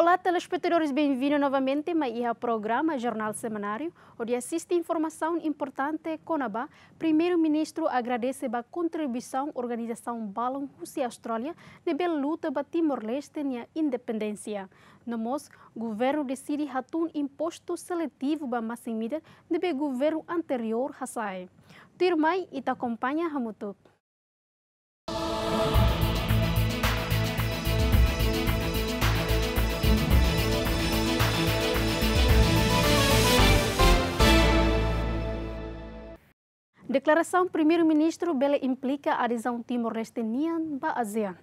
Olá, telespectadores, bem-vindos novamente ao programa Jornal Semanário, onde assiste informação importante com Primeiro-ministro agradece a contribuição da organização Balon Rússia Austrália na luta para Timor-Leste e a independência. No MOS, o governo decide ratun imposto seletivo para Massimida, no governo anterior Hassai. Tirmai e te acompanha Hamutuk. Declaração primeiro-ministro Bele implica a adesão timor-leste para a ASEAN.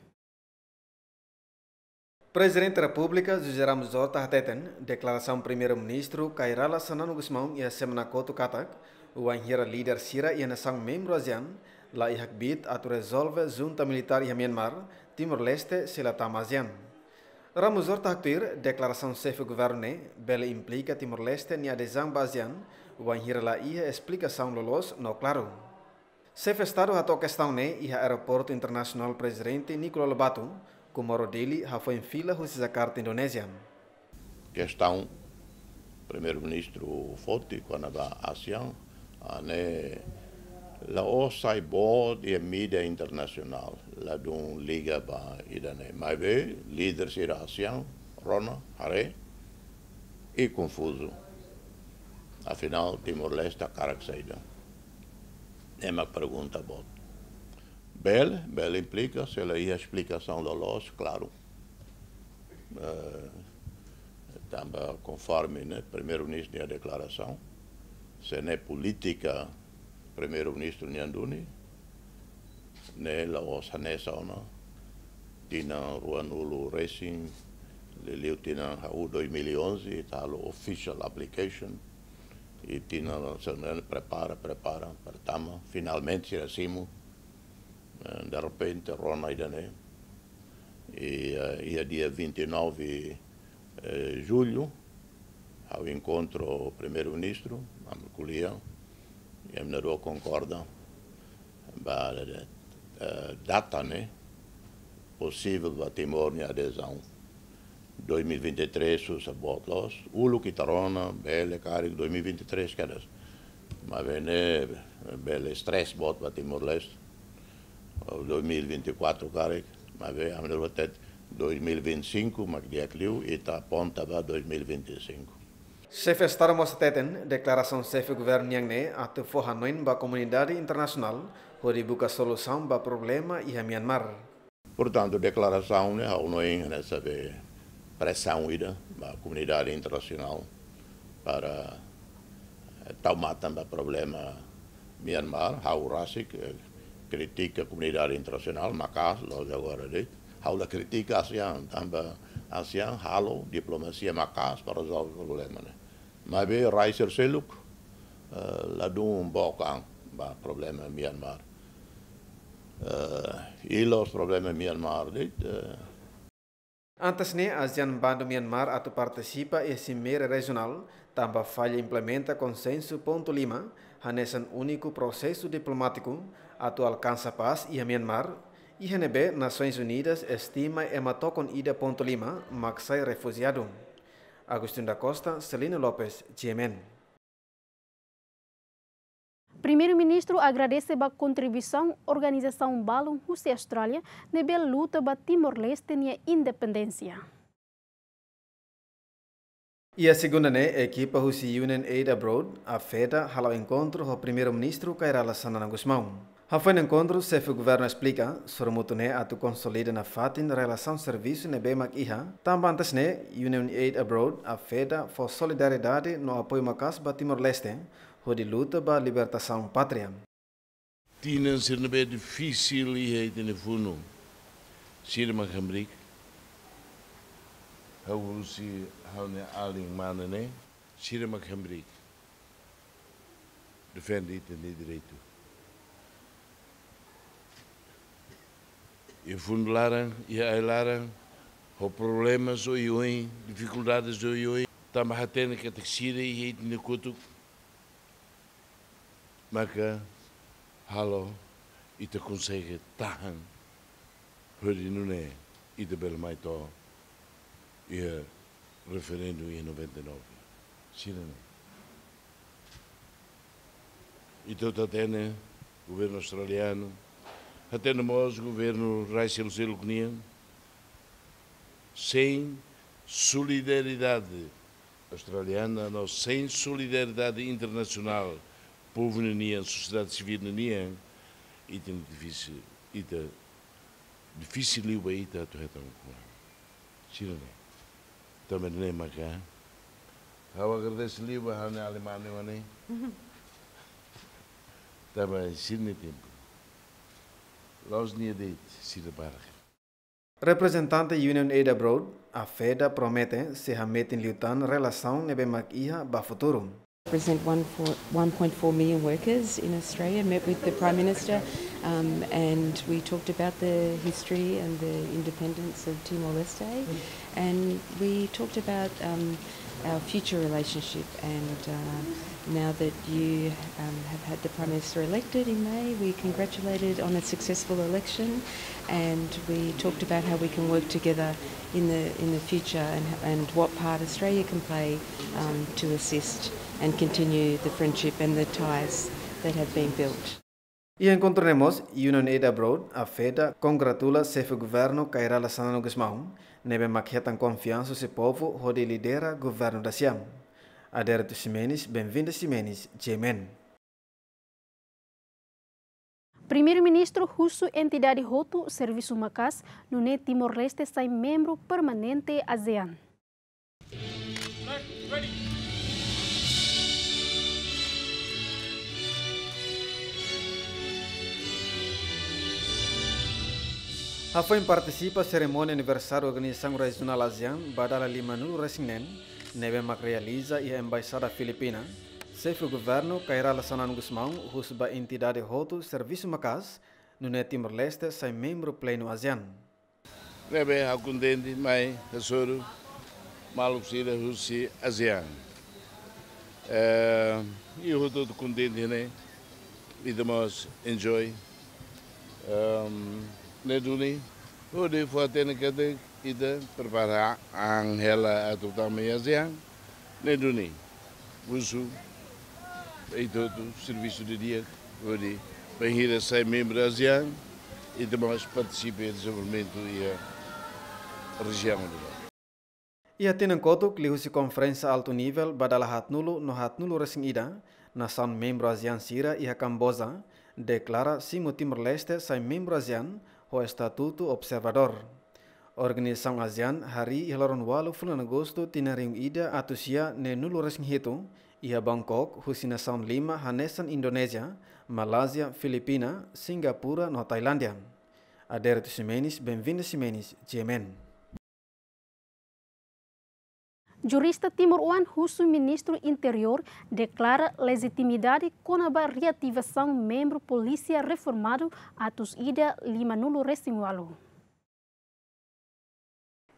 Presidente da República, Jujeram Zorta Hateten, declaração primeiro-ministro Kairala Sanano Guzmão e a Semana Koto Katak, o anhira líder Sira e a nação membro ASEAN, lá e Hakbit a resolve junta militar em Myanmar, Timor-Leste, Selatam ASEAN. Ramuzor Tahtir, declaração chefe governo, né, Bele implica Timor-Leste e adesão para ASEAN, Guanjira la ia explica São Lolos no claro. Chefe Estado a o ne e aeroporto internacional presidente Nicolau Lobato, com o dele já foi em fila a carta Indonésia. Questão primeiro-ministro Foti, quando da ASEAN, é o sai bom de mídia internacional, lá de liga para Idane. Mas líder líderes da ASEAN, Rona, Haré, e confuso. Afinal, Timor-Leste está é cara que saída. É uma pergunta boa. bel bel implica, se ela ia a explicação da loja, claro. Uh, eh, também conforme né, primeiro-ministro tinha a declaração, se não é política, primeiro-ministro nianduni né, la osa nessa ou não. Tinha Ruanulo Racing, ele tinha o 2011, tal o official application, tinha Tino Nacional prepara, prepara, apertamos, finalmente hicimos, eh, de repente Rona Idané, né e eh, ia dia 29 de eh, julho, ao encontro do primeiro-ministro, a Merculia, e a Mineró concorda para a data né, possível para Timor-Leste adesão. 2023 sus botlos, ulu kitarona, bele karik 2023 kedes. Ma vene bele stres bot va Timor-Leste, 2024 karik, ma ve am nevoie 2025, ma diacliu, ita ponta va 2025. Chefe Estado Mosseteten, declaração chefe governo Niangne, até forra noin ba comunidade internacional, o buscar solução ba problema e Myanmar. Portanto, declaração, né, a UNOIN, né, sabe, pressão ida da comunidade internacional para eh, tomar também o problema Myanmar, how que eh, critica a comunidade internacional, Macau, logo agora dito, how la critica a ASEAN, também ASEAN, halo, diplomacia Macau para resolver o problema. Né? Mas bem, Reiser Seluk, eh, lá de um bocão, o problema Myanmar. Uh, e os problemas Myanmar, dito, uh, Antes ne, né, ASEAN Bando Myanmar atau participa e cimeira regional, tambah falha implementa consenso ponto lima, hanesan único processo diplomático, atau alcança paz e a Myanmar, INB Nações Unidas estima com ida ponto lima, maxai refugiado. Agustin da Costa, Celina Lopes, GMN. Primeiro-ministro agradece a contribuição organização Balum Rússia Austrália na luta para Timor-Leste na independência. E a segunda né, a equipa Russia Union Aid Abroad, a FEDA, ao o encontro com o primeiro-ministro Kairala Sanana Guzmão. Ao foi o encontro, se o governo explica, sobre o né, a tu consolida na fatin relação serviço na BEMAC IHA, também antes né, Union Aid Abroad, a FEDA, for solidariedade no apoio macas para Timor-Leste, por de luta para a libertação pátria. Tinha sido bem é difícil e aí telefono. Sirma Cambric. Haurusi Haune Aling Manane. Sirma Cambric. Defende e tem direito. E fundo laran, e ailaram o problemas o ioi, dificuldades o ioi. Também tem que ter que e aí tem que é maka halo ite consegue tahan huri nune ita belmaito ia referendo em 99. Sina não. Então até né, governo australiano, até no nós, governo Raíssa Siluconia, sem solidariedade australiana, não, sem solidariedade internacional, povo naniano, sociedade civil naniana, ita difícil, ita difícil liba ita tu reta um com Tira né. Também nem é Eu agradeço liba a na Alemanha né. Também sirne tempo. Los nia deit sirne barra. Representante Union Aid Abroad, a FEDA promete se remetem liutan relação nebe mac iha ba futuro. represent 1.4 million workers in Australia, met with the Prime Minister um, and we talked about the history and the independence of Timor-Leste and we talked about um, our future relationship and uh, now that you um, have had the Prime Minister elected in May, we congratulated on a successful election and we talked about how we can work together in the, in the future and, and what part Australia can play um, to assist. and continue the friendship and the ties that have been built. E encontraremos Aid Abroad, a FEDA, congratula o Governo Cairala la Sanano Gusmão, nebe maquetan confiança seu povo, rode lidera Governo da Siam. Aderto Simenes, bem vindo Simenes, Jemen. Primeiro-ministro russo entidade Roto Serviço Macas, no Timor-Leste, sai membro permanente ASEAN. Ready. Hafim participa cerimônia aniversário organização regional ASEAN Badala Lima no Resinen, Nebemak realiza e a Embaixada Filipina, Chefe do Governo Kairala Sanan Gusmão, Rusba entidade Roto Serviço Macas, no Timor-Leste, sem membro pleno ASEAN. Nebe Hakundende, Mai, Hasoro, Malupsira, Russi, ASEAN. Eh, e o Roto do Kundende, né? Vidamos, enjoy. Um, leduni udi fuatene kate ida perpara anghela atau tamia siang leduni busu itu do serviço de dia udi penhira ser membro ASEAN e demais participei do desenvolvimento e a região do lá. Ia tinan kotuk lihusi konferensa alto nível badala hatnulu no hatnulu resing ida nação membro ASEAN Sira e a Camboza declara Simo Timor-Leste sai membro ASEAN o Estatuto Observador. Organisasi ASEAN hari ilaron walu fulan agosto tinaring ida atusia ne nuluras nghitu ia Bangkok husina saun lima hanesan Indonesia, Malaysia, Filipina, Singapura no Tailândia. Adere Simenis, Benvinda Simenis, Jemen. Jurista Timoruan, Russo, ministro interior, declara legitimidade com a reativação membro polícia reformado atos ida Limanulo nulo resingualo.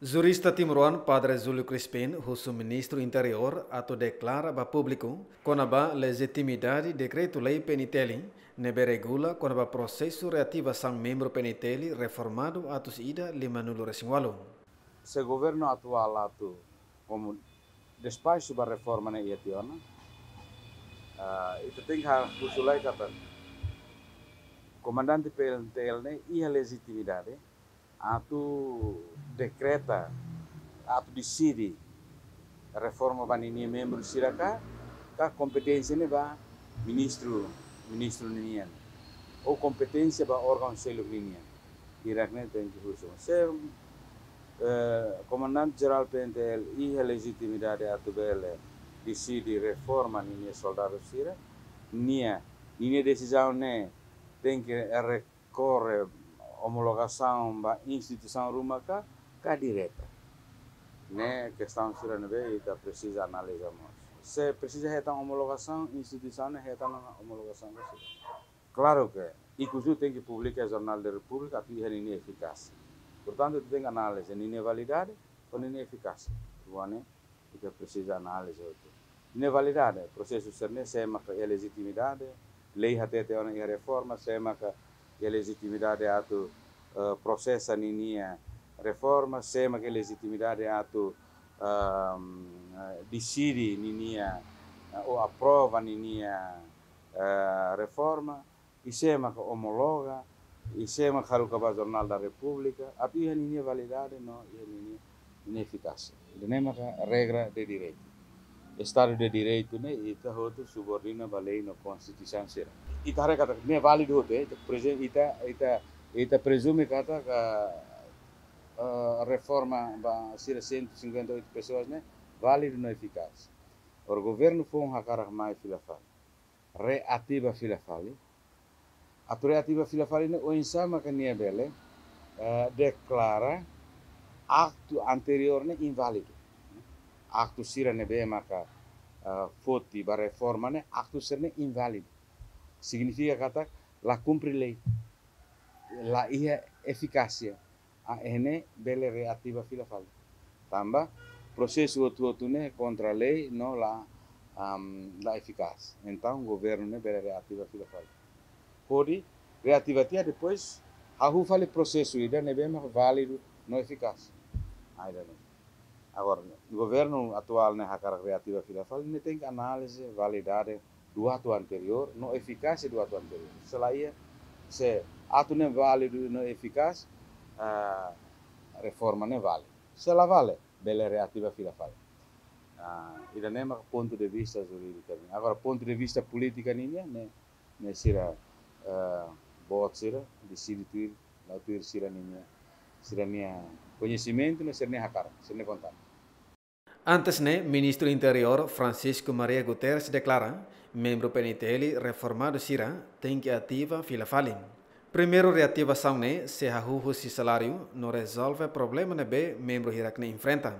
Jurista Timoruan, Padre Júlio Crispim, Russo ministro interior, ato declara para público com a legitimidade decreto-lei penitele nebe regula com a processo reativação membro penitele reformado atos ida Limanulo nulo resingualo. Se governo atual ato despite suba reforma ia tiona uh, itu ting ha kusulai kata comandante PLTL e ne ia legitimidade atau dekreta atau disidi reforma banini membro siraka ka kompetensi ne ba ministro ministro ninian kompetensi competência ba órgão selo ninian irakne tem que Eh, comandante-geral PNTL e legitimidade atu bele decide reforma ninha soldado sira ninha ninha decisão né tem que recorrer homologação da instituição rumaca cá direta né questão sira né ita precisa analisar se precisa retar homologação instituição né retar homologação claro que inclusive tem que publicar jornal da república a pedir ineficácia Portanto, é tem análise de inevalidade ou de ineficácia. Bom, que precisa análise é outro. Inevalidade, processo cerne sema é que é legitimidade, lei até tem uma reforma sema que é legitimidade ato uh, eh, processo ninia reforma sema que é legitimidade ato uh, decide ninia ou aprova a uh, reforma e sema que homologa isso é uma Isema jornal da República, a pia ninha validade, não, e a ninha ineficácia. Ele é a regra de direito. Estado de direito, né, e tá outro subordina a lei na Constituição será. E tá recata, né, Não é, válido exemplo, ita, ¿eh? ita, ita presume que eh, a reforma ba sira 158 pessoas, né, válido não eficaz. O governo foi um hakarah mais filafal. Reativa filafal, né? Autoridade Filafarina, o insama que nem bele, eh, declara acto anterior ne inválido. aktu sira ne bem maka uh, foti ba reforma ne acto sira ne Significa kata la cumpre lei, la ia eficácia, a ene bele reativa filafalina. Tamba processo otu otu ne contra lei no la um, la efikas entah un governo ne bele reativa filafalina. pode reativar depois. Rahu fale processo, ainda não é bem válido, não eficaz. Ainda não. Agora, o governo atual, né, cara reativa não tem análise, validade do ato anterior, não eficaz do ato anterior. Se lá ia, se ato não é válido, não é eficaz, a reforma não vale. Se ela vale, bela reativa fila fala. Ah, ainda nem é ponto de vista jurídico. Agora, ponto de vista política, ninguém, né, né, será boa eh, sira decidi tuir la tuir sira é niña sira é minha conhecimento no né? sira minha hakar sira contar Antes, né, ministro do Interior Francisco Maria Guterres declara, membro PNTL reformado Sira tem que ativa fila falem. Primeiro reativação né, se a salário não resolve problema né, bem membro Irak né, enfrenta.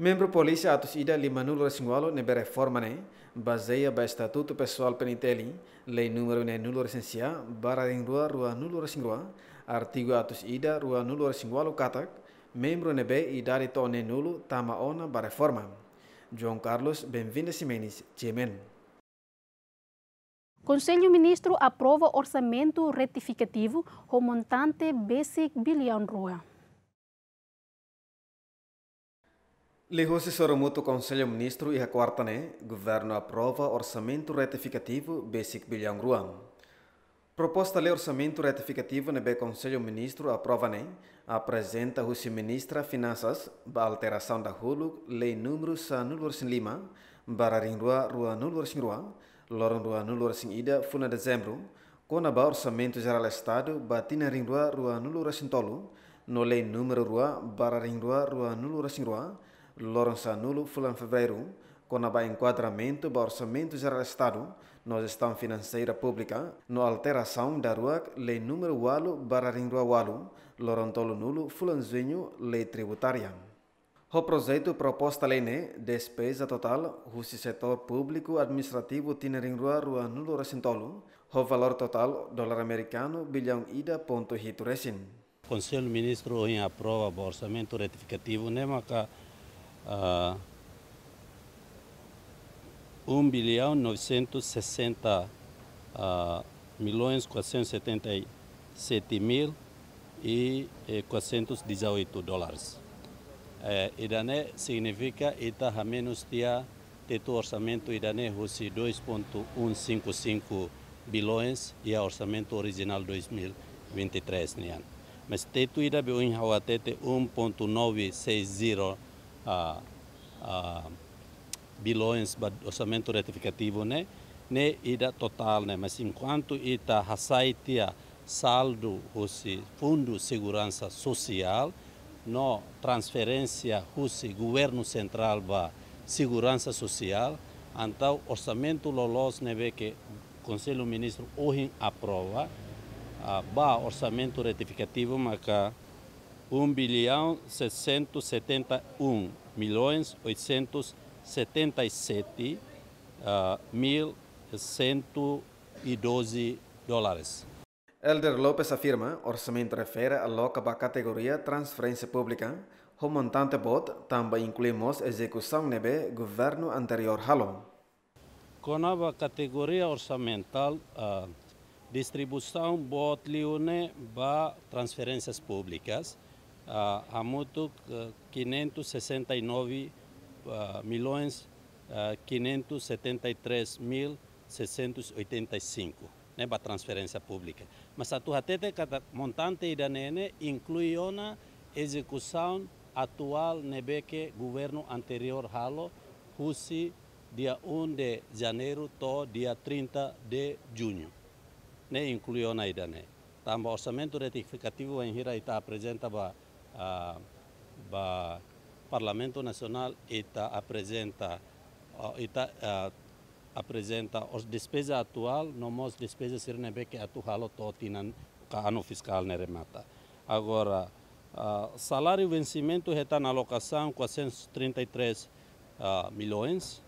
Membro polícia atos ida limanul resingualo nebe reforma ne, baseia ba estatuto pessoal peniteli, lei número ne nulo recensia, barra em rua rua nulo resingrua, artigo atos ida rua nulo resingualo katak, membro nebe idade to ne nulo tama ona ba reforma. João Carlos Benvinda Simenes, Chemen. Conselho Ministro aprova orçamento retificativo com montante BC bilhão rua. Lehoce Soromuto, Conselho Ministro e a quarta né, Governo aprova Orçamento Retificativo Basic Bilhão Ruan. Proposta de Orçamento Retificativo nebe né? Conselho Ministro aprova né, apresenta Rússia Ministra Finanças, a alteração da Hulu, Lei número sa nulorsin lima, bararin rua rua nulorsin rua, loron rua nulorsin ida funa dezembro, com ba Orçamento Geral Estado, batina tinarin rua rua nulorsin no Lei número rua bararin rua rua nulorsin rua, Lourenço Nulo, fulano fevereiro, com a enquadramento do Orçamento Geral do Estado, na gestão financeira pública, na alteração da rua Lei número 8, barra Rindua 8, Lorontolo Nulo, fulanzinho, Lei Tributária. O projeto proposta lei né, despesa total, o setor público administrativo tinha Rindua Rua Nulo Recintolo, o valor total, dólar americano, bilhão ida, ponto hito recin. Conselho Ministro em aprova o orçamento retificativo, né, uh, 1 bilhão 960 milhões 477 mil e eh, 418 dólares. É, eh, Irané significa Itaha menos dia teto orçamento Idané Rossi 2.155 bilhões e a orçamento original 2023 né? Mas teto Irabe Unhawatete 1.960 bilhões a, a ba orçamento retificativo né né ida total né mas enquanto ita hasaitia saldo hoje fundo segurança social no transferência hoje governo central ba segurança social então orçamento lolos né que que conselho ministro hoje aprova ba orçamento retificativo maca 1 bilhão 671 milhões 877 mil 112 dólares. Elder Lopes afirma orçamento refere a loca a categoria transferência pública, o montante bot também incluímos execução nebe governo anterior halo. Com a nova categoria orçamental, a distribuição bot liune para transferências públicas, uh, a MUTUC uh, 569 uh, milhões uh, 573 mil 685 né, para transferência pública. Mas a teta montante iranene inclui na execução atual que governo anterior halo husi dia 1 de janeiro to dia 30 de junho. Ne né, inclui na idane. Tamba orçamento retificativo em Hira está apresenta para o parlamento nacional Național apresenta está eta apresenta os despesa atual, nomos despesa sirnebe que atualo totinan ano fiscal ne remata. Agora, salário salário vencimento está na alocação 433 milhões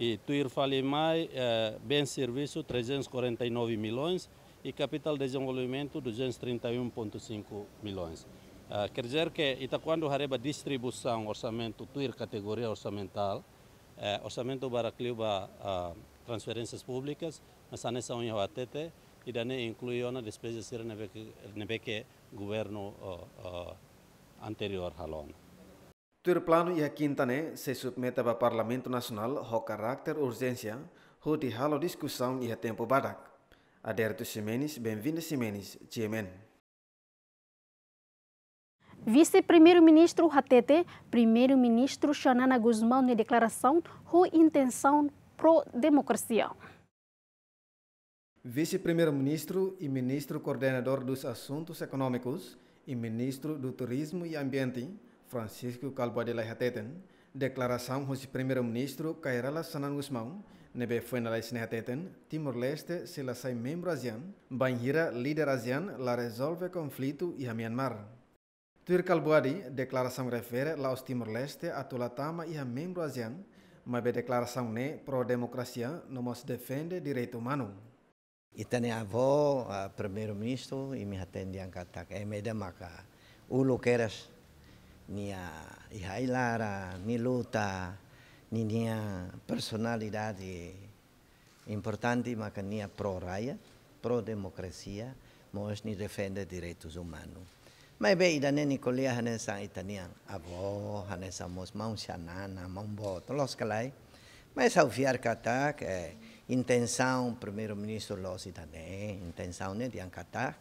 e Tuir Falimai uh, bem serviço 349 milhões e capital desenvolvimento 231,5 milhões. Eh, quer que ita quando hareba distribuição orçamento tuir categoria orçamental eh, orçamento para cliuba uh, transferências públicas mas a nessa unha atete e dane inclui ona despesa sira e nebeke e governo uh, uh, anterior halona tuir plano ia e quintane se submeta para parlamento nasional ho carácter urgência ho di halo discussão ia tempo badak Aderto Ximenes, bem-vindo simenis GMN. Vice-primeiro-ministro Hatete, primeiro-ministro Xanana Guzmão na declaração com intenção pro-democracia. Vice-primeiro-ministro e ministro coordenador dos assuntos econômicos e ministro do Turismo e Ambiente, Francisco de Hateten, declaração com o primeiro-ministro Kairala Sanan Guzmão, nebe foi na Timor-Leste, se la sai membro ASEAN, banhira líder ASEAN, la resolve conflito e a Myanmar. Tuirkal Boadi, declaração refere Laos Timor-Leste a Tulatama e a membro ASEAN, mas a declaração ne pro-democracia não nos defende direito humano. E avó, a primeiro-ministro, e me atende a catar, é a maca. O Luqueiras, minha Ihailara, minha luta, minha personalidade importante, mas minha pro raia pro democracia mas me defende direitos humanos mai be ida ne nikolia hane sang itanian avo hane samos mau shanana mau bo tolos kalai mas ao fiar katak eh, intenção primeiro ministro los itane intenção ne dian katak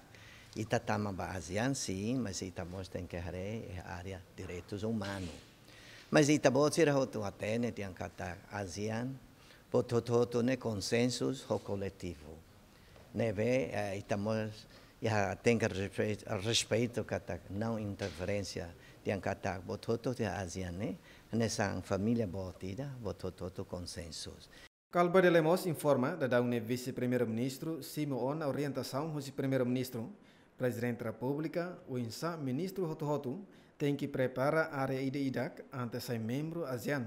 itatama ba ASEAN sim mas itamos tem que hare área direitos humanos mas itabotsi rahotu atene dian katak ASEAN potototo né consensos ho coletivo neve eh, itamos já tem que respeito, respeito Katak, não interferência tem Katak, botou todo a ASEAN, né? Nessa família botida, botou todo consensos. Calba de Lemos informa da daune vice-primeiro-ministro Simeon a orientação do primeiro-ministro, presidente da República, o insa ministro Hotohotu, tem que preparar a área de IDAC ante seu membro ASEAN.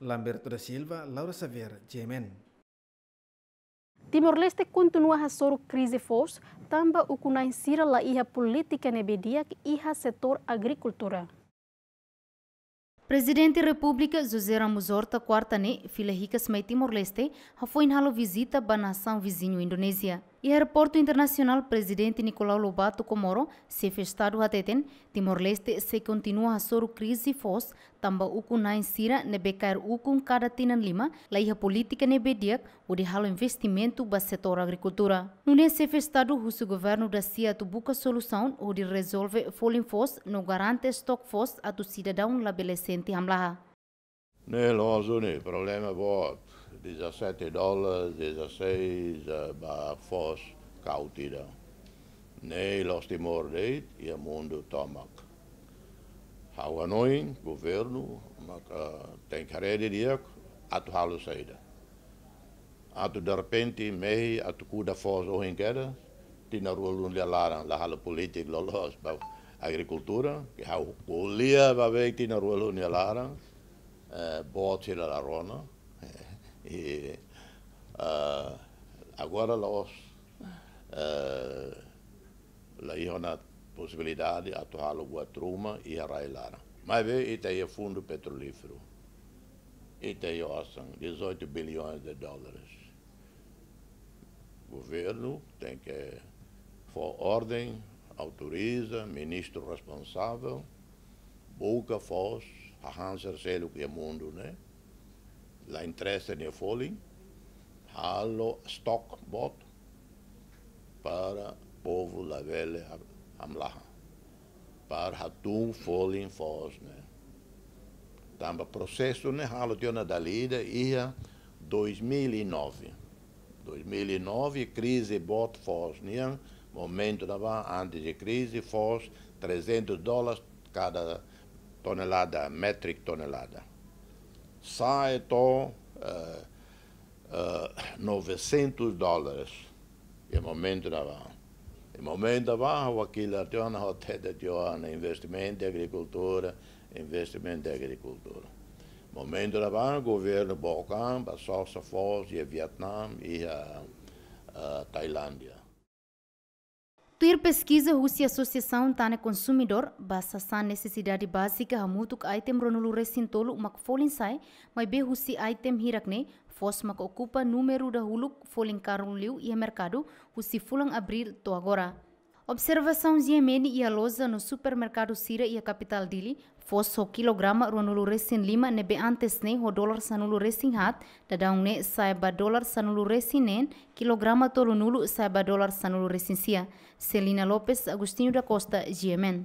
Lamberto da Silva, Laura Xavier, Jemen. Timor-Leste continua a soro crise forte, também o conhecer a iha política nebedia e o setor agricultura. Presidente da República José Ramos Horta quarta ne fila Timor-Leste, foi em visita à nação vizinho Indonésia. E aeroporto internacional presidente Nicolau Lobato Komoro, chefe estado ateten, Timor-Leste se continua a soro crise fos, tamba uku na insira nebe cair uku cada não lima, laiha política nebe diak, o de halo investimento ba setor agricultura. Nune chefe estado husu governo da CIA tu buca solução o de resolve folim fos, no garante stock fos a tu cidadão labelecente hamlaha. Ne lozo ne, problema bo, 17 dólares, 16 eh, ba fos nem Nei los Timor deit o mundo tomac. Hau anoin, governo, mak uh, tem de diak, atu halu saída Atu de repente mei atu kuda fos ohin keda, tina rua de alaran la halu politik lolos ba agricultura, que hau kulia ba vei tina ruolun lia de alaran eh, bot sila la rona, e, uh, agora nós uh, aí uma possibilidade atuar alguma turma e arrailar. Mas veja, e o fundo petrolífero. E tem 18 bilhões de dólares. O governo tem que, for ordem, autoriza, ministro responsável, boca, voz, arranja-se o que é mundo, né? la interessen i Folling stock stockbot para povo la velha amlaha. Para hatun Folling fosne. né? Tamba processo, né? Halo tiona lida ia 2009. 2009, crise bot fos, Momento da tá antes de crise, fos 300 dólares cada tonelada, metric tonelada saito uh, uh, 900 dólares. I é momento da var. É momento da och killar till honom har tätt att investment i agricultura, investment agricultura. Momento da o governo Balkan, Basalsa Fos, i Vietnam e a, a Tailândia. Tuir pesquisa Rússia Associação Tana Consumidor, basta sa necessidade básica hamutuk item ronulu recintolo mak folin sai, mai be Husi item hirakne, fos mak okupa número da huluk folin karun liu e mercado, Rússia fulang abril to agora. Observação Ziemene e a loja no supermercado Sira e a capital dele fosse o quilograma ruanulu resin lima nebe antes ne o dólar sanulu resin hat da ne saiba dólar sanulu resinen quilograma tolo nulu saiba dólar sanulu resin sia. Celina Lopes, Agostinho da Costa, Yemen.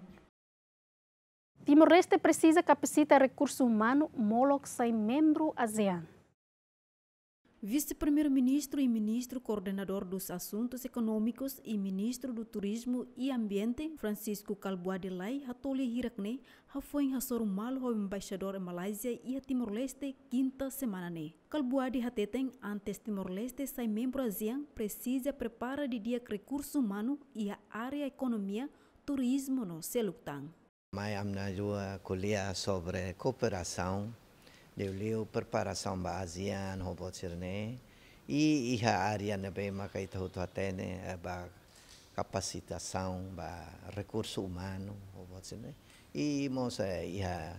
Timor-Leste precisa capacitar recurso humano molox sem membro ASEAN vice-primeiro-ministro e ministro coordenador dos Assuntos Econômicos e ministro do Turismo e Ambiente, Francisco Calbo Adelai Hatoli Hirakne, foi em Mal, embaixador em Malásia e a Timor-Leste, quinta semana. Ne. Né? Kalbuadi Hateten, antes Timor-Leste, sai membro ASEAN, precisa preparar de dia recurso humano e a área economia, turismo no Selutang. Mas eu jua colher sobre cooperação They live preparação basean ho pot sirne. E iha área na bem makaita ho tuatene né, é ba capacitação ba recurso humano ho pot sirne. E moça iha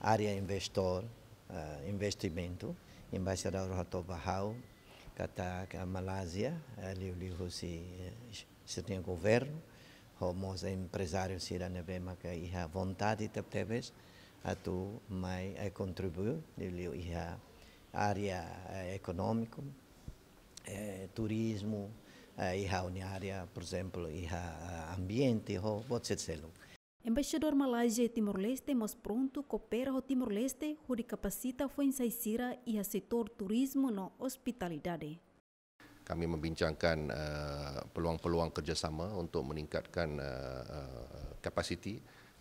área investor uh, investimento embaixador Hatoba Hau kata a Malásia liu liu ho si se tem governo homos empresários ira nebe maka iha vontade tap tebes a mai mais, eh, contribuiu ele a área eh, econômica eh, turismo e a uma área por exemplo a ambiente ho pode ser Embaixador Malásia e Timor-Leste mas pronto coopera o Timor-Leste, onde capacita foi insaisira e a setor turismo na hospitalidade. Kami membincangkan peluang-peluang uh, kerjasama untuk meningkatkan uh, uh,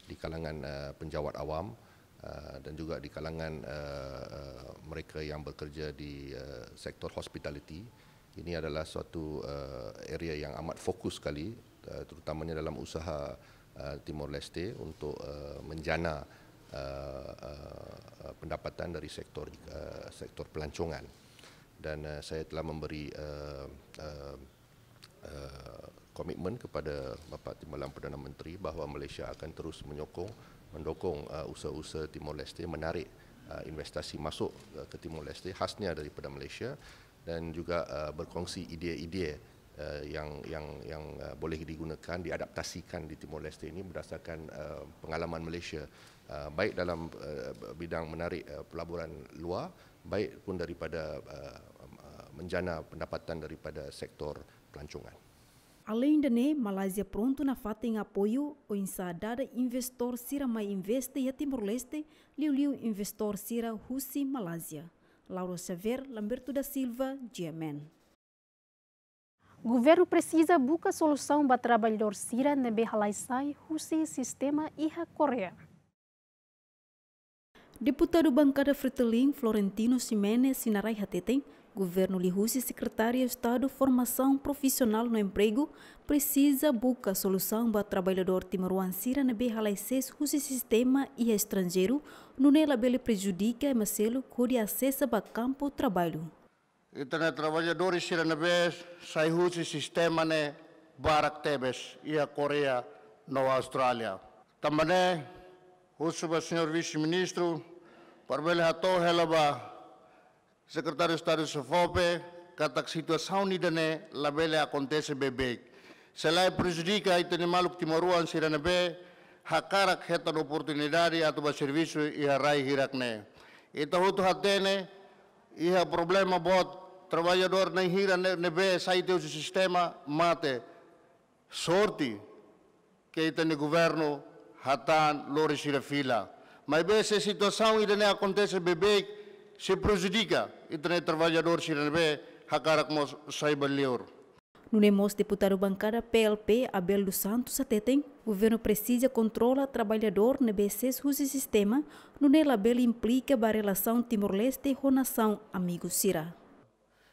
di kalangan uh, penjawat awam Ah, dan juga di kalangan uh, uh, mereka yang bekerja di uh, sektor hospitality. Ini adalah suatu uh, area yang amat fokus sekali uh, terutamanya dalam usaha uh, Timor Leste untuk uh, menjana uh, uh, pendapatan dari sektor uh, sektor pelancongan. Dan uh, saya telah memberi uh, uh, uh, komitmen kepada Bapak Timbalan Perdana Menteri bahawa Malaysia akan terus menyokong mendukung uh, usaha-usaha Timor Leste menarik uh, investasi masuk uh, ke Timor Leste khasnya daripada Malaysia dan juga uh, berkongsi idea-idea uh, yang yang yang uh, boleh digunakan diadaptasikan di Timor Leste ini berdasarkan uh, pengalaman Malaysia uh, baik dalam uh, bidang menarik uh, pelaburan luar baik pun daripada uh, um, uh menjana pendapatan daripada sektor pelancongan. Além né, Malásia pronto na fata em apoio o insadada investor Sira Mai Investe e Timor-Leste, Liu Liu Investor Sira Husi, Malásia. Laura Xavier, Lamberto da Silva, GMN. O governo precisa buscar solução para trabalhador Sira na Behalaisai, Husi, Sistema Iha Coreia. Deputado Bancada Fritelim, Florentino Simene, Sinarai Hateten, Governo e secretária de Estado, formação profissional no emprego, precisa buscar solução para o trabalhador timoruancira na BHLSS, Rússia sistema e é estrangeiro, no nela bele prejudica e é Marcelo cuja acesso para campo trabalho. Então, é trabalhadores sira na BHLSS, sai cujo sistema né, barak tebes, e a Coreia, Nova Austrália. Também, o senhor vice-ministro, para bele ratou, ela Secretario Estado SFOPE, katak sitwasyon idane labele akontese bebek. Selai prejudica e tene maluc timoruan siranebe, hakarak hetan oportunidade atuba serviço e harai hirakne. Ita hutu hatene, iha problema bot, trabalhador na hira nebe sai teu sistema mate. Sorte que itane governo hatan lori sirafila. Mas bem, essa situação ainda não acontece bebê, se prejudica entre trabalhadores e rebe hakarak mos saibaleur. No Nemos, deputado bancada PLP Abel dos Santos atetem, o governo precisa controlar trabalhador no né, BCs use sistema, no nela né, Abel implica a relação Timor-Leste com nação amigo Sira.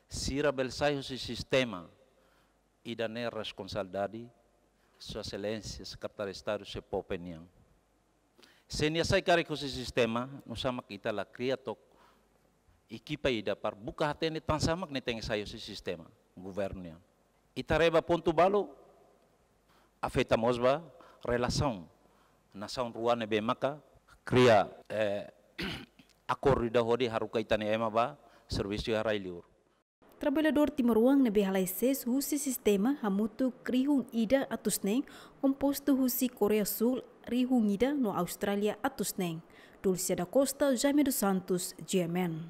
Sira Abel sai use sistema e da ne né, responsabilidade, sua excelência, secretário de Estado, sua opinião. Se não sai cara que sistema, não somos que está lá, cria toque equipa ida par buka hatene tan samak ne teng sayo si sistema governo itareba pontu balo afeta mosba relasong, nação ruane be maka kria eh, acordo da hori haruka itane ema ba serviço harai liur Trabalhador Timuruang na Behalaises husi sistema hamutu krihung ida atusneng kompostu husi Korea Sul rihung ida no Australia atusneng. Dulce da Costa, Jaime dos Santos, GMN.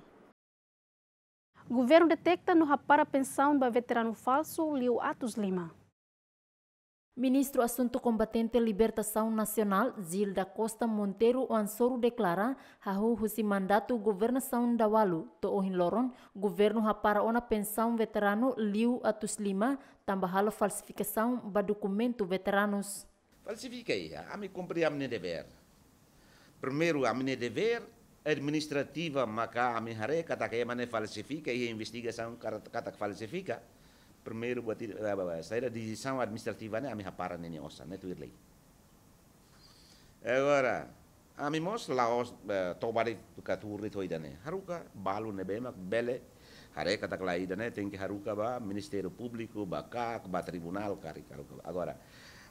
O governo detecta no rapar a pensão do veterano falso Liu Atos Lima. Ministro Assunto Combatente Libertação Nacional, Zilda Costa Monteiro Ansoro declara Rahu husi mandato governação da Walu, tohin loron, governo hapara ona pensão veterano Liu Atos Lima, tambahalo falsificação ba documento veteranos. Falsifiquei, a me cumprir a minha dever. Primeiro, a minha dever administrativa maka amihare hare kata kaya mane falsifica e investigação kata falsifica primeiro buat saya de decisão administrativa né ami haparan ini osa né tu irlei agora amimos mos laos tobari tukaturi toidane haruka balu ne bemak bele hare kata klai dane tem haruka ba ministero publiko, ba kak ba tribunal kari karuka agora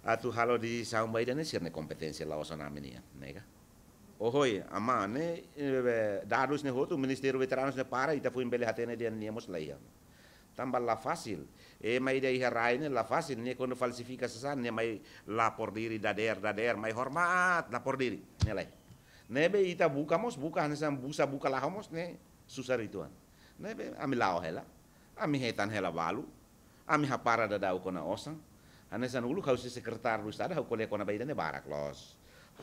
atu halo di saumbai dane sirne kompetensi laos onamenia nega Ohoi, amane ne hotu ministeru veteranus ne para ita fuim bele hatene dia niemos laia. tambal la fasil. e mai dei heraine la fasil ne kono falsifica se san ne mai lapor diri da der da der mai hormat la por diri ne lai. Nebe ita mos buka ne san busa buka la homos ne susar ituan. Nebe ami lao hela, ami hetan hela balu, ami hapara da dau kona osang. Ane ulu kausi sekretar lu sada hukole kona baidane barak los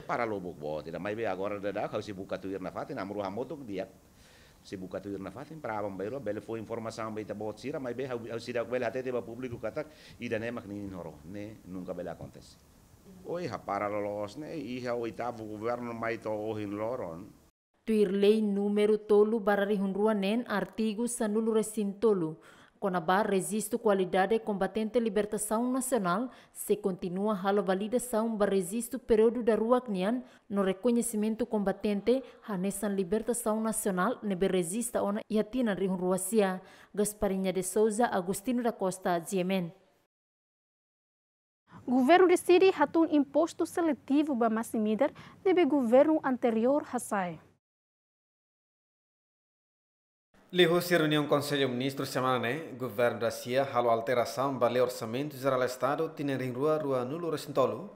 para lubuk bo tidak mai be agora da kau si buka tuir fatin amru hamotuk dia si buka tuir fatin para bambairo bele fo informação be ta bot sira mai be hau si da bela tete ba público katak ida ne maknin horo ne nunca bela acontece oi ha para los ne i ha oitavo governo mai to ohin loron lei numero tolu bararihunruanen artigo sanulu tolu. Conabar resiste qualidade combatente libertação nacional se continua a validação ba resiste período da rua Knian no reconhecimento combatente a nessa libertação nacional nebe resista ona iatina rio ruasia. Gasparinha de Souza, Agostino da Costa, Ziemen. Governo de decide hatun imposto seletivo ba masimider nebe governo anterior hasai. Le si reuniu um Conselho Ministros semana, né? Governo da CIA halo alteração vale Estado tinering rua rua nulu resintolo.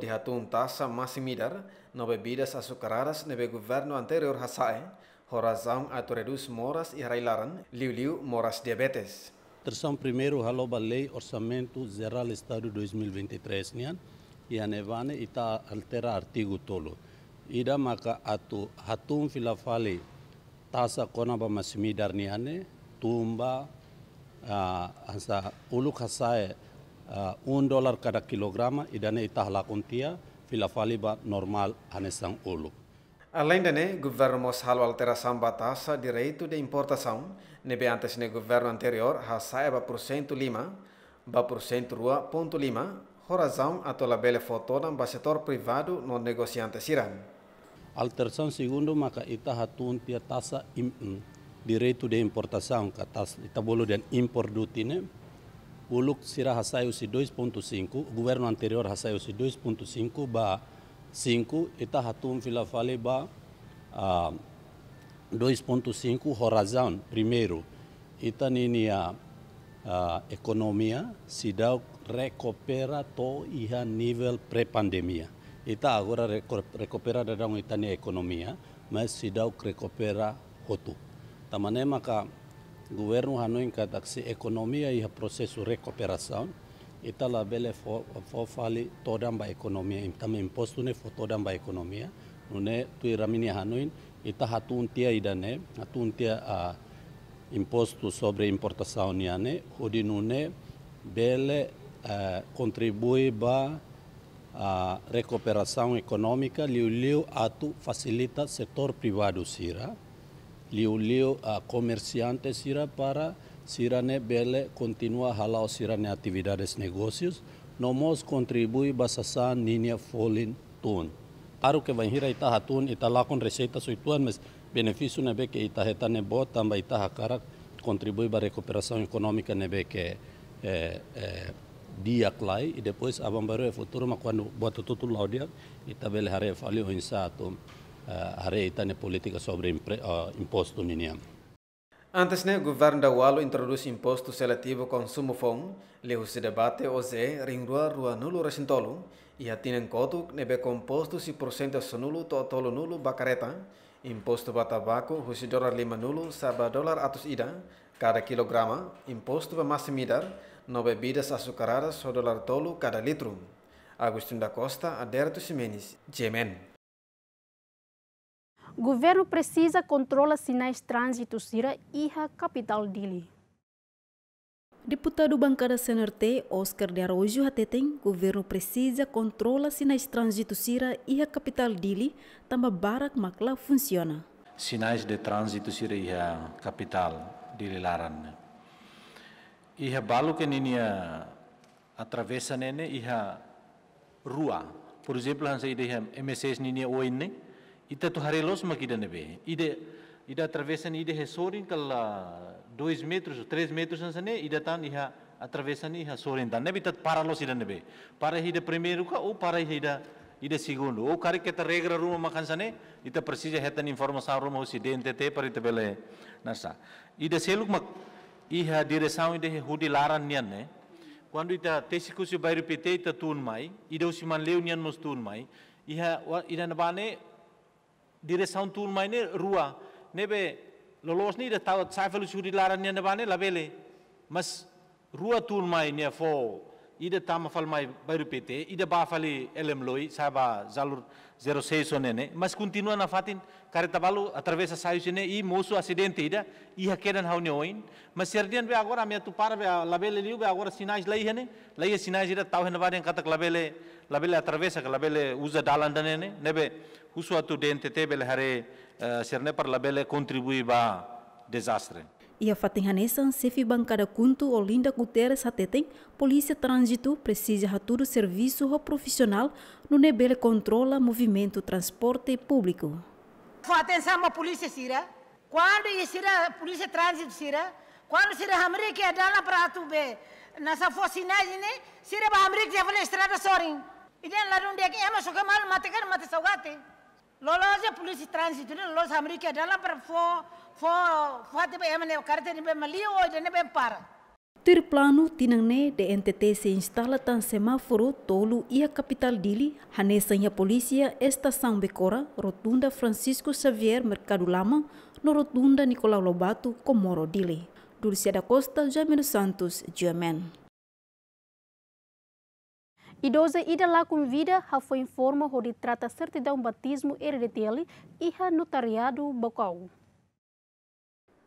dihatun tasa taxa massimidar no bebidas asukararas nebe governo anterior hasae. horazam ato moras e railaran liu liu moras diabetes. Terção primeiro halo bale orçamento zeral Estado 2023 nian. Ia nevane ita altera artigo tolo. Ida maka atu hatun filafale tasa kona ba masmi darni ane tumba asa ulu khasae un dolar kada kilograma idane itahla kuntia filafali ba normal ane sang ulu Além dane, governo halu altera ba taxa direito de importação, nebe antes ne governo anterior hasae ba porcento lima, ba porcento rua ponto lima, horazão atola bele fotona ba setor privado no negociante siran. Alteração segundo, maka ita hatun tia taxa mm, direito de importação, ka taxa ita bolo dan impor duty, né? Uluk sira hasayu si 2.5, o governo anterior hasayu si 2.5 ba 5, ita hatun fila fale ba uh, 2.5 horizon primeiro. Ita nini a uh, economia, si dau recupera to iha nível pré-pandemia. Ita agora da itani a economia, mas se dá o recupera roto. Tamanema o governo Hanoi kataksi economia e processo de recuperação, ita labele fo, bele fali toda a economia, também imposto ne fo toda a economia, nune tu iramini Hanoi, ita hatun tia idane, hatun tia a imposto sobre importação niane, hodi nune bele contribui ba a recuperação econômica, Liu-Liu ato facilita setor privado Sira, Liu-Liu a comerciante Sira para sira ne né Bele continua halau ne né atividades negócios, nomos contribui basasan linha folin tun. Claro que vai hira ita hatun ita lá com receita suituan, mas benefício nebe né que ita heta nebo também ita hakara contribui para recuperação econômica nebe que é, é, Ya dia aclai e depois a bambaru e futurma ya quando bota tudo dia, e tabele hare fali o insato eh, hare ya itane política sobre eh, imposto ninia Antes ne o governo da UALO introduz imposto seletivo ao consumo fong leu se debate hoje ringrua rua nulu recintolo, e atinem coto nebe composto se porcentaje to tolo nulu bacareta, imposto para tabaco husi dólar lima nulu saba dolar atus ida, cada quilograma, imposto para massimidar, no bebidas açucaradas o dólar tolo cada litro. Agostinho da Costa, Aderto Ximenes, Gemen. Governo precisa controlar sinais trânsito ira e a capital dili. Deputado bancada CNRT, Oscar de Araújo Hateteng, governo precisa controlar sinais trânsito sira e a capital dili. também barak makla funciona. Sinais de trânsito sira e a capital dili laran. Iha baluca ninia atravessa nene iha rua. Por exemplo, hansa ide iha MSS ninia oinne. Ita tu los makida nebe. Ide ida atravesan ide he sorin kala 2 metros, 3 metros hansa ne ida tan iha atravesan iha sorin tan nebe tat paralos ida nebe. Para ida primeiro ka o para ida ida segundo. o cara que ta regra rumah makan sane ita precisa hetan informação ruma dente te para bele nasa. Ida seluk mak Iha direção e de hudi laran nian né? Quando ita tesicusi bairro PT ita tun mai, ida usiman leu nian mos tun mai. Iha ida nabane direção tun mai ne rua. Nebe lolos ni ida tau saifalus hudi laran nian nabane labele. Mas rua tun mai nia fo ida tamafal mai bairro PT, ida bafali elem loi saba zalur 06 sonene mas continua na fatin caretabalo balu atravessa saio sene e moço acidente ida e a haune oin mas serdian be agora a tu para a labele liu agora sinais lei hene né? lei sinais ida tau hene waren katak labele labele atravessa ka labele usa dalandane ne né, né? nebe a tu dente te hare eh, serne par labele contribui ba desastre Ia fatenhanesan sefi bancada kunto Olinda Guterres hateteng polícia trânsito precisa raturo serviço ho profissional no nebele controla movimento transporte público. Atenção a polícia sira. Quando sira polícia trânsito sira, quando sira hamre que adala para tu be, nessa focinagem né, sira ba hamre que vai estrada sorin. E dan lá onde é que é mas o que mal mate que mate saugate. Loloja polícia trânsito, loloja hamre que adala para for ter plano tinangne DNTT se instala tan semáforo tolu ia capital dili hanesanha polícia estação Becora, rotunda Francisco Xavier Mercado Lama, no rotunda Nicolau Lobato, Comoro dili. Dulce da Costa, Jamil Santos, German. Idosa ida lá com vida, ha foi informa onde trata certidão batismo hereditária e ha notariado bocau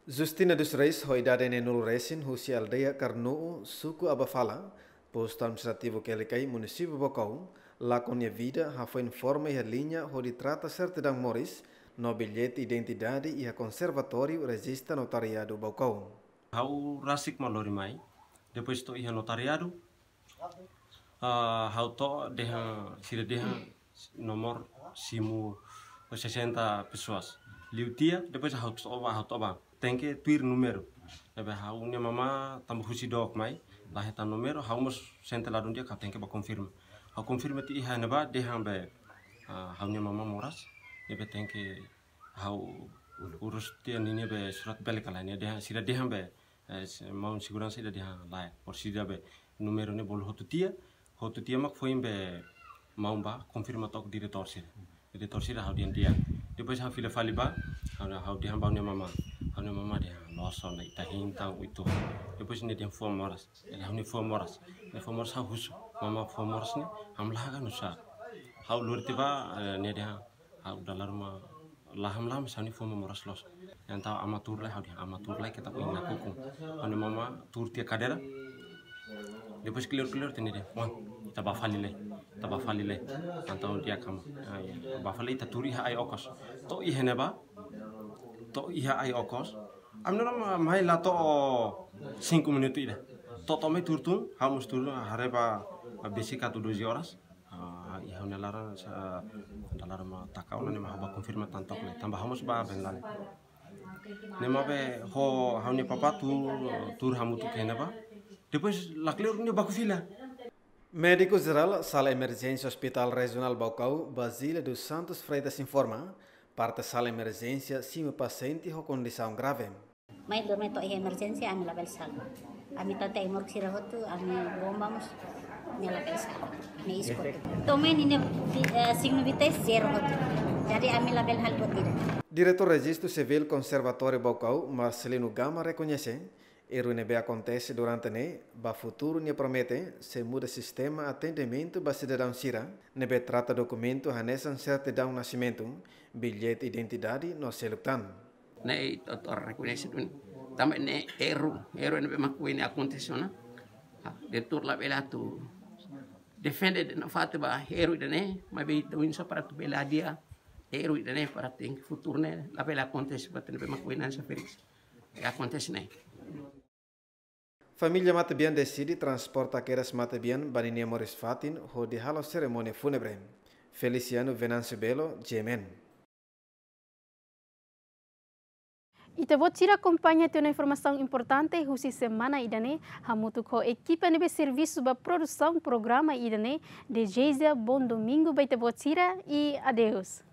dos Reis hoi dadene nul resin husi aldeia carnuu suku abafala, posto administrativo que ele município Bocão, lá com a vida, já foi informe e a linha onde trata certidão Morris, no bilhete identidade e a conservatório registra notariado Bocão. Hau rasik malori mai, depois to iha notariado, hau to deha sira deha nomor simu 60 pessoas. Liutia, depois a to hau to tenke tuir numero ebe hau ne mama tambo husi dok mai lahe tan numero hau mos sente ladun dia ka tenke ba confirm hau confirm ti ha ne ba de ha be hau ne mama moras ebe tenke hau urus dia nini be surat balik kala ne de ha sira de ha be e, mau siguran sira de ha lae por sira be numero ne bol hotu tia hotu tia mak foim be mau ba confirm tok dire torsir dire torsir hau dia dia depois hau file fali ba hau hau dia bau ne mama hau ne mama dia loso na ita itu depois ne dia fo moras dia hau ne fo moras ne fo moras hau mama fo moras ne ham laga nusa kan hau lur tiba eh, nih dia hau dalam ma laham misalnya sani fo moras loso yang tahu amatur lah hau dia amatur lah kita punya kuku hau ne mama tur tia kadera depois clear clear tene dia wan kita bafali lai kita bafali lai antau dia kamu, eh, iya. bafali kita turi ha okos to i ba to iha ai okos amna ram mai la to singku minutu ida to to mai turtung hamus turtung hareba besika tu dozi oras iha ne lara sa dalara ma takau na ni mahaba konfirma tantok ne tambah hamus ba ben lane ne ma be ho hamne papa tu tur hamutu kene ba depois lakle ni baku fila Médico Geral, Sala Emergência Hospital Regional Balcão, Basília dos Santos Freitas informa Para sala emergência sim o paciente com condição grave. Mas dorme to emergência, é la belsal. Ami tante imor sira hotu, a bombamos, ni la belsal. Ni isko. Tome ni eh, signo vitais zero hotu. Jadi ami la belhal botira. Diretor Registro Civil Conservatório Bocau Marcelino Gama, reconhece Eru nebe acontece durante ne, ba futuro ne promete, se muda sistema atendimento ba cidadão sira, nebe trata documento hanesan certidão nascimento, bilhete identidade no selutan. Ne totor reconhece dun. Também ne eru, eru nebe makui ne acontece na. Ah, de tur la bela tu. Defende de fato ba eru de ne, ma be tuin so para tu bela dia. Eru de ne para tem futuro ne, la bela acontece ba nebe makui na sa feliz. Acontece ne. Família Matabian decide transportar Keras Matabian Banine Moris Fatin ho de halo cerimônia fúnebre. Feliciano Venâncio Belo, Gemen. tirar acompanha tem uma informação importante hoje semana idane hamutu ko equipa nebe serviço ba produção programa idane de Geisa Bom Domingo Baitavotira e adeus.